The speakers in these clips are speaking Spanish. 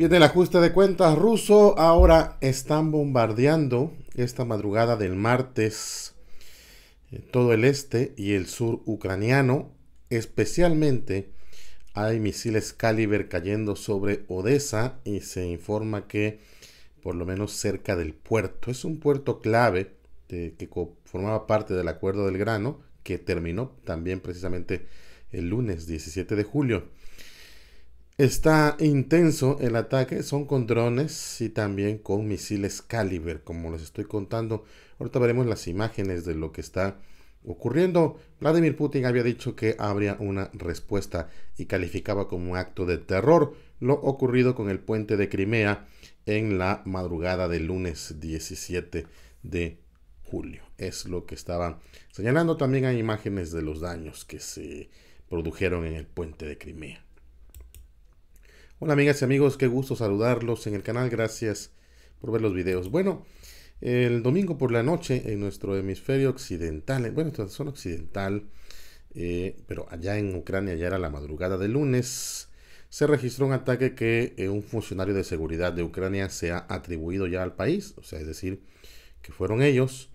Viene el ajuste de cuentas ruso ahora están bombardeando esta madrugada del martes eh, todo el este y el sur ucraniano, especialmente hay misiles Caliber cayendo sobre Odessa y se informa que por lo menos cerca del puerto, es un puerto clave que formaba parte del acuerdo del grano que terminó también precisamente el lunes 17 de julio. Está intenso el ataque, son con drones y también con misiles caliber, como les estoy contando. Ahorita veremos las imágenes de lo que está ocurriendo. Vladimir Putin había dicho que habría una respuesta y calificaba como un acto de terror lo ocurrido con el puente de Crimea en la madrugada del lunes 17 de julio. Es lo que estaban señalando. También hay imágenes de los daños que se produjeron en el puente de Crimea. Hola amigas y amigos, qué gusto saludarlos en el canal, gracias por ver los videos. Bueno, el domingo por la noche en nuestro hemisferio occidental, bueno, nuestra zona occidental, eh, pero allá en Ucrania ya era la madrugada de lunes, se registró un ataque que eh, un funcionario de seguridad de Ucrania se ha atribuido ya al país, o sea, es decir, que fueron ellos.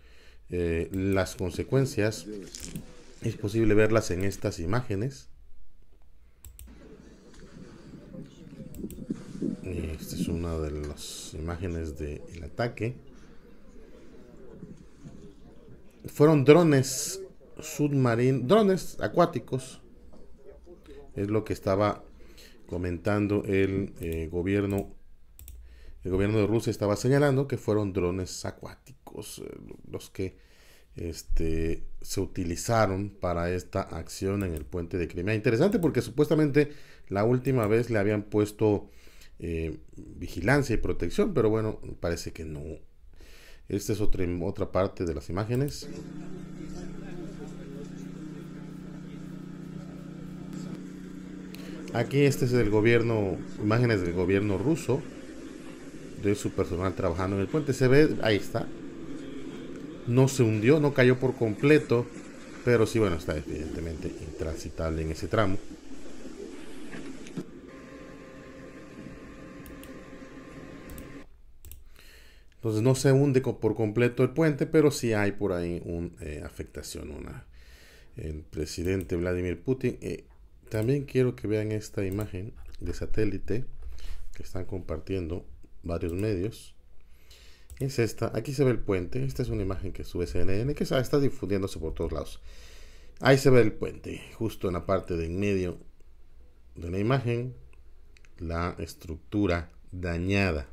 Eh, las consecuencias es posible verlas en estas imágenes. Eh, esta es una de las imágenes del ataque. Fueron drones submarinos, drones acuáticos. Es lo que estaba comentando el eh, gobierno. El gobierno de Rusia estaba señalando que fueron drones acuáticos eh, los que este, se utilizaron para esta acción en el puente de Crimea. Interesante porque supuestamente la última vez le habían puesto eh, vigilancia y protección, pero bueno, parece que no. Esta es otra, otra parte de las imágenes. Aquí este es el gobierno, imágenes del gobierno ruso, de su personal trabajando en el puente. Se ve, ahí está. No se hundió, no cayó por completo, pero sí, bueno, está evidentemente intransitable en ese tramo. Entonces no se hunde por completo el puente, pero sí hay por ahí una eh, afectación. Una. El presidente Vladimir Putin. Eh, también quiero que vean esta imagen de satélite que están compartiendo varios medios. Es esta. Aquí se ve el puente. Esta es una imagen que sube CNN, que está difundiéndose por todos lados. Ahí se ve el puente, justo en la parte de en medio de la imagen, la estructura dañada.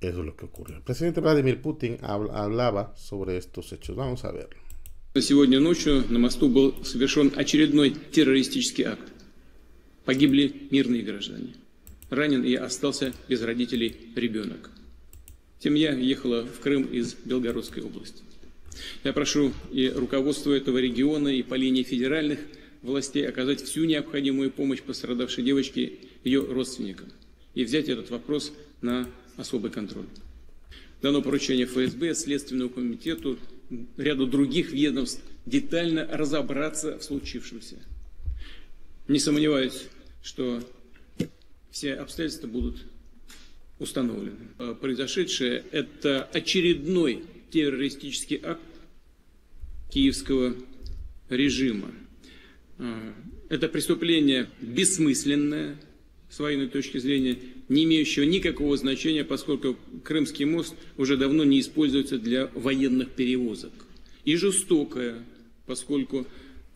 Eso es lo que ocurre. El presidente Vladimir Putin hablaba sobre estos hechos. Vamos a verlo. Сегодня ночью на мосту был совершен очередной террористический акт. Погибли мирные граждане. Ранен и остался без родителей ребенок. Семья ехала в Крым из Белгородской области. Я прошу и руководство этого региона, и по линии федеральных властей оказать всю необходимую помощь пострадавшей девочке, ее родственникам, и взять этот вопрос на особый контроль. Дано поручение ФСБ, Следственному комитету, ряду других ведомств детально разобраться в случившемся. Не сомневаюсь, что все обстоятельства будут установлены. А произошедшее – это очередной террористический акт киевского режима. А, это преступление бессмысленное с военной точки зрения, не имеющего никакого значения, поскольку Крымский мост уже давно не используется для военных перевозок. И жестокое, поскольку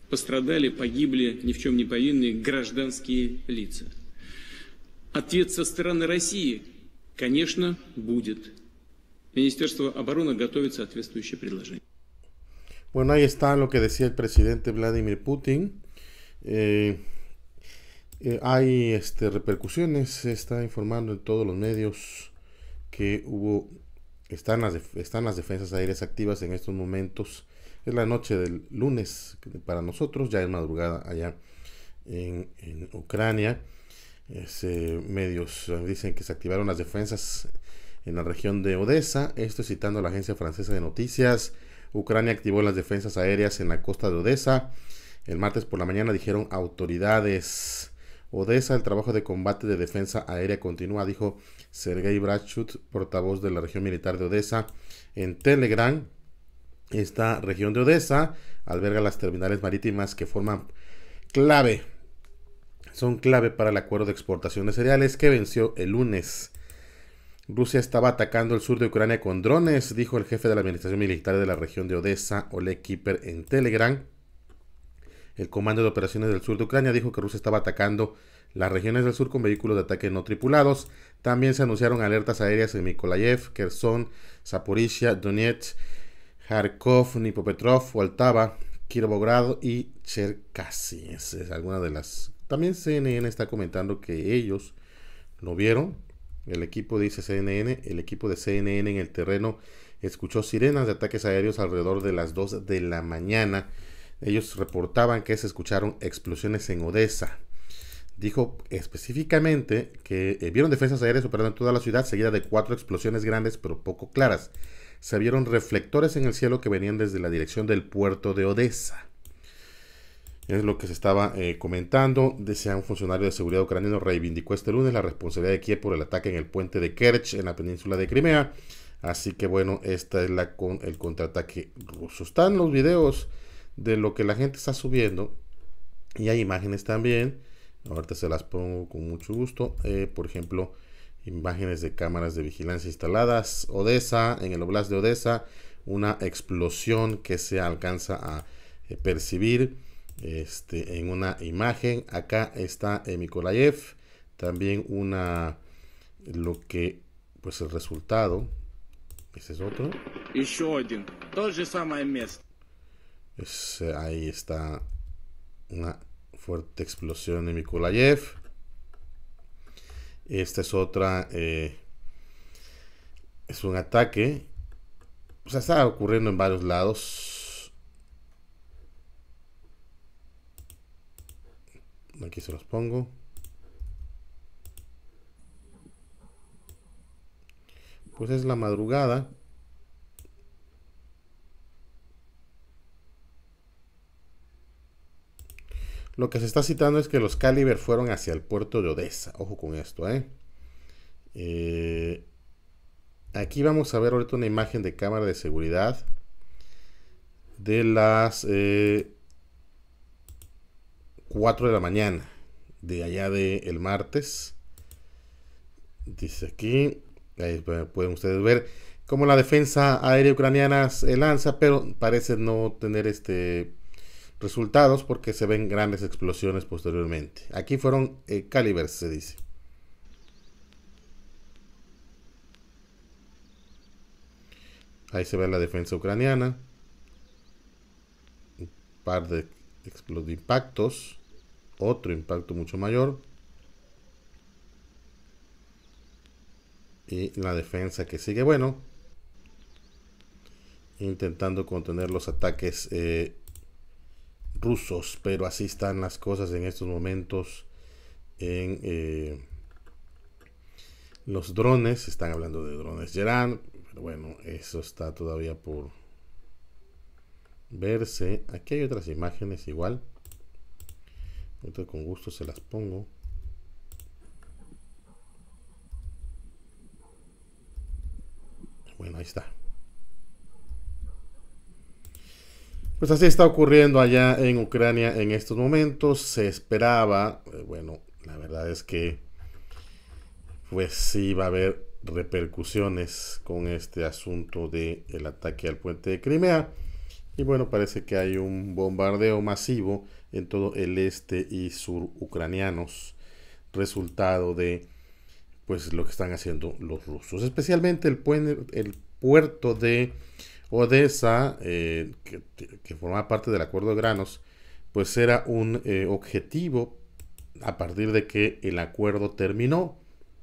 пострадали, погибли ни в чем не повинные гражданские лица. Ответ со стороны России, конечно, будет. Министерство обороны готовит соответствующее предложение. Bueno, ahí está lo que decía el presidente Vladimir Putin. Eh, Eh, hay este, repercusiones, se está informando en todos los medios que hubo, están las, están las defensas aéreas activas en estos momentos. Es la noche del lunes para nosotros, ya es madrugada allá en, Ucrania. Este, medios eh, dicen que se activaron las defensas en la región de Odessa. Esto citando a la agencia francesa de noticias. Ucrania activó las defensas aéreas en la costa de Odessa. El martes por la mañana dijeron autoridades. Odessa, el trabajo de combate de defensa aérea continúa, dijo Sergei Brachut, portavoz de la región militar de Odessa, en Telegram. Esta región de Odessa alberga las terminales marítimas que forman clave, son clave para el acuerdo de exportación de cereales que venció el lunes. Rusia estaba atacando el sur de Ucrania con drones, dijo el jefe de la administración militar de la región de Odessa, Oleg Kiper, en Telegram. El Comando de Operaciones del Sur de Ucrania dijo que Rusia estaba atacando las regiones del sur con vehículos de ataque no tripulados. También se anunciaron alertas aéreas en Mikolayev, Kherson, Zaporizhia, Donetsk, Kharkov, Nipopetrov, Voltava, Kirovograd y Cherkasy. Es alguna de las. También CNN está comentando que ellos lo vieron. El equipo dice CNN, el equipo de CNN en el terreno escuchó sirenas de ataques aéreos alrededor de las 2 de la mañana ellos reportaban que se escucharon explosiones en Odessa. Dijo específicamente que eh, vieron defensas aéreas operando en toda la ciudad, seguida de cuatro explosiones grandes pero poco claras. Se vieron reflectores en el cielo que venían desde la dirección del puerto de Odessa. Es lo que se estaba eh, comentando. Desea un funcionario de seguridad ucraniano reivindicó este lunes la responsabilidad de Kiev por el ataque en el puente de Kerch en la península de Crimea. Así que bueno, esta es la con el contraataque ruso. Están los videos de lo que la gente está subiendo. Y hay imágenes también. Ahorita se las pongo con mucho gusto. Eh, por ejemplo, imágenes de cámaras de vigilancia instaladas. Odessa, en el oblast de Odessa, una explosión que se alcanza a eh, percibir este, en una imagen. Acá está eh, Mikolayev. También una, lo que, pues el resultado. Ese es otro. Es, eh, ahí está una fuerte explosión En Mikulayev. Esta es otra. Eh, es un ataque. O sea, está ocurriendo en varios lados. Aquí se los pongo. Pues es la madrugada. Lo que se está citando es que los Caliber fueron hacia el puerto de Odessa. Ojo con esto, ¿eh? eh aquí vamos a ver ahorita una imagen de cámara de seguridad de las 4 eh, de la mañana de allá del martes. Dice aquí, ahí pueden ustedes ver cómo la defensa aérea ucraniana se lanza, pero parece no tener este resultados porque se ven grandes explosiones posteriormente. Aquí fueron eh, calibers, se dice. Ahí se ve la defensa ucraniana. Un par de impactos. Otro impacto mucho mayor. Y la defensa que sigue, bueno. Intentando contener los ataques eh, rusos, pero así están las cosas en estos momentos en eh, los drones, están hablando de drones Gerán, pero bueno, eso está todavía por verse. Aquí hay otras imágenes igual. con gusto se las pongo. Bueno, ahí está. Pues así está ocurriendo allá en Ucrania en estos momentos. Se esperaba, eh, bueno, la verdad es que pues sí va a haber repercusiones con este asunto del el ataque al puente de Crimea. Y bueno, parece que hay un bombardeo masivo en todo el este y sur ucranianos, resultado de pues lo que están haciendo los rusos, especialmente el, el puerto de Odessa, eh, que, formaba parte del acuerdo de granos, pues era un eh, objetivo a partir de que el acuerdo terminó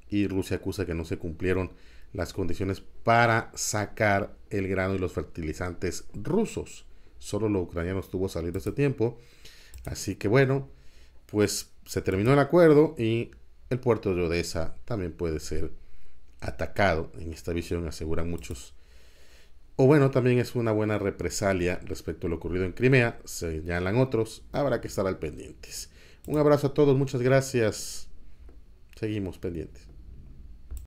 y Rusia acusa que no se cumplieron las condiciones para sacar el grano y los fertilizantes rusos. Solo lo ucraniano estuvo salido ese tiempo. Así que bueno, pues se terminó el acuerdo y el puerto de Odessa también puede ser atacado. En esta visión aseguran muchos o bueno, también es una buena represalia respecto a lo ocurrido en Crimea, señalan otros, habrá que estar al pendientes. Un abrazo a todos, muchas gracias. Seguimos pendientes.